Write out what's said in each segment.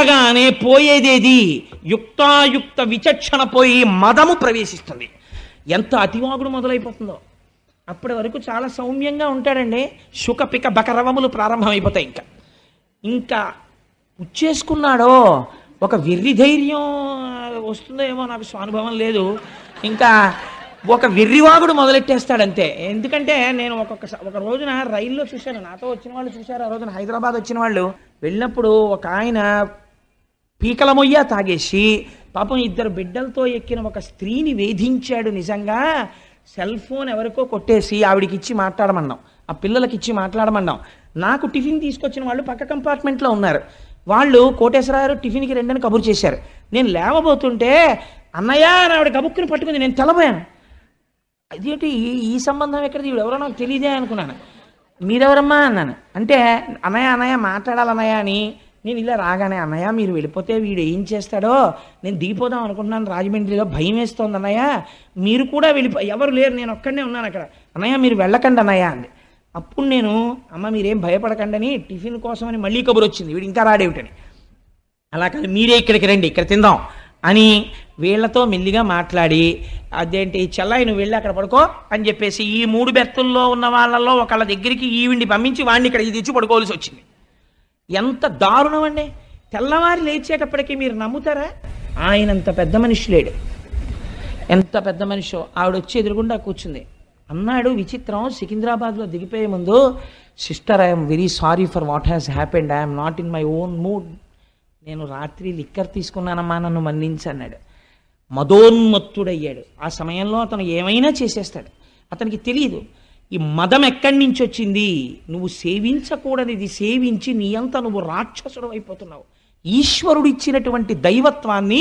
ఆగగానే పోయేదేది యుక్తాయుక్త విచక్షణ పోయి మదము ప్రవేశిస్తుంది ఎంత అతివాగుడు మొదలైపోతుందో అప్పటి వరకు చాలా సౌమ్యంగా ఉంటాడండి సుఖపిక బకరవములు ప్రారంభమైపోతాయి ఇంకా ఇంకా ఉచ్చేసుకున్నాడో ఒక విర్రి ధైర్యం వస్తుందో ఏమో నాకు స్వానుభవం లేదు ఇంకా ఒక విర్రివాగుడు మొదలెట్టేస్తాడంతే ఎందుకంటే నేను ఒక్కొక్కసారి ఒక రోజున రైల్లో చూశాను నాతో వచ్చిన వాళ్ళు చూశారు ఆ రోజున హైదరాబాద్ వచ్చిన వాళ్ళు వెళ్ళినప్పుడు ఒక ఆయన పీకల మొయ్య తాగేసి పాపం ఇద్దరు బిడ్డలతో ఎక్కిన ఒక స్త్రీని వేధించాడు నిజంగా సెల్ ఫోన్ ఎవరికో కొట్టేసి ఆవిడికి ఇచ్చి మాట్లాడమన్నాం ఆ పిల్లలకి ఇచ్చి మాట్లాడమన్నాం నాకు టిఫిన్ తీసుకొచ్చిన వాళ్ళు పక్క కంపార్ట్మెంట్లో ఉన్నారు వాళ్ళు కోటేశ్వరరావు టిఫిన్కి రెండని కబురు చేశారు నేను లేవబోతుంటే అన్నయ్య అని ఆవిడ కబుక్కుని పట్టుకుంది నేను తెలబోయాను అదేంటి ఈ ఈ సంబంధం ఎక్కడ ఎవరో నాకు తెలియదే అనుకున్నాను మీరెవరమ్మా అన్నాను అంటే అన్నయ్య అన్నయ్య మాట్లాడాలన్నయ్య అని నేను ఇలా రాగానే అన్నయ్య మీరు వెళ్ళిపోతే వీడు ఏం చేస్తాడో నేను దిగిపోదాం అనుకుంటున్నాను రాజమండ్రిలో భయం వేస్తోంది అన్నయ్య మీరు కూడా వెళ్ళిపో ఎవరు లేరు నేను ఒక్కడనే ఉన్నాను అక్కడ అన్నయ్య మీరు వెళ్ళకండి అన్నయ్య అంది అప్పుడు నేను అమ్మ మీరేం భయపడకండని టిఫిన్ కోసమని మళ్ళీ కబురు వచ్చింది వీడు ఇంకా రాడేవిటని అలా కాదు మీరే ఇక్కడికి రండి ఇక్కడ తిందాం అని వీళ్లతో మెల్లిగా మాట్లాడి అదేంటి చెల్లాయి నువ్వు వెళ్ళి అక్కడ పడుకో అని చెప్పేసి ఈ మూడు బెత్తుల్లో ఉన్న వాళ్ళల్లో ఒకళ్ళ దగ్గరికి ఈవిండి పంపించి వాడిని ఇక్కడ తెచ్చి పడుకోవాల్సి వచ్చింది ఎంత దారుణం అండి తెల్లవారి లేచేటప్పటికీ మీరు నమ్ముతారా ఆయన అంత పెద్ద మనిషి లేడు ఎంత పెద్ద మనిషో ఆవిడ వచ్చి ఎదురుగుండా కూర్చుంది అన్నాడు విచిత్రం సికింద్రాబాద్లో దిగిపోయే ముందు sister I'm very sorry for what has happened I'm not in my own mood నేను రాత్రి లిక్కర్ తీసుకున్నానమ్మా నన్ను మన్నించన్నాడు మదోన్మత్తుడయ్యాడు ఆ సమయంలో అతను ఏమైనా చేసేస్తాడు అతనికి తెలియదు ఈ మదం ఎక్కడి నుంచి వచ్చింది నువ్వు సేవించకూడనిది సేవించి నీ అంతా నువ్వు రాక్షసుడు అయిపోతున్నావు ఈశ్వరుడు ఇచ్చినటువంటి దైవత్వాన్ని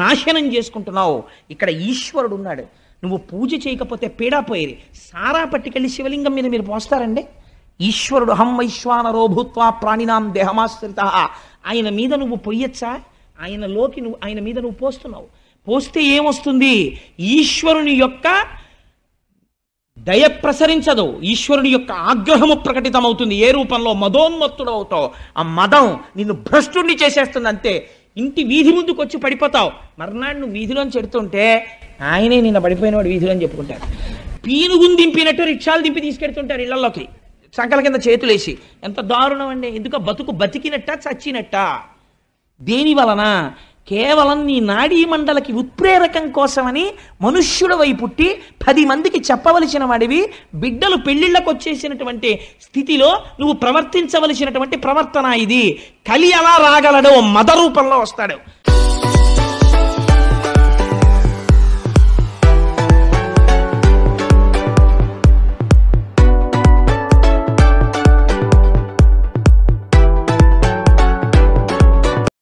నాశనం చేసుకుంటున్నావు ఇక్కడ ఈశ్వరుడు ఉన్నాడు నువ్వు పూజ చేయకపోతే పీడాపోయేది సారా పట్టుకెళ్ళి శివలింగం మీద మీరు పోస్తారండి ఈశ్వరుడు అహం వైశ్వానరో భూత్వా ప్రాణినాం దేహమాశ్రిత ఆయన మీద నువ్వు పొయ్యొచ్చా ఆయనలోకి నువ్వు ఆయన మీద నువ్వు పోస్తున్నావు పోస్తే ఏమొస్తుంది ఈశ్వరుని యొక్క దయ ప్రసరించదు ఈశ్వరుని యొక్క ఆగ్రహము ప్రకటితమవుతుంది ఏ రూపంలో మదోన్మత్తుడు అవుతావు ఆ మదం నిన్ను భ్రష్టుణ్ణి చేసేస్తుంది అంతే ఇంటి వీధి ముందుకు వచ్చి పడిపోతావు మర్నాడు నువ్వు వీధిలో చెడుతుంటే ఆయనే నిన్న పడిపోయినవాడు వీధిలోని చెప్పుకుంటారు పీనుగుని దింపినట్టు రిక్షాలు దింపి తీసుకెడుతుంటారు ఇళ్లలోకి సంకల కింద చేతులేసి ఎంత దారుణం అండి ఎందుకు బతుకు బతికినట్ట చచ్చినట్ట దేని వలన కేవలం నీ నాడీ మండలకి ఉత్ప్రేరకం కోసమని మనుష్యుడు వై పుట్టి పది మందికి చెప్పవలసిన వాడివి బిడ్డలు పెళ్ళిళ్ళకు వచ్చేసినటువంటి స్థితిలో నువ్వు ప్రవర్తించవలసినటువంటి ప్రవర్తన ఇది కలి అలా రాగలడో మద రూపంలో వస్తాడు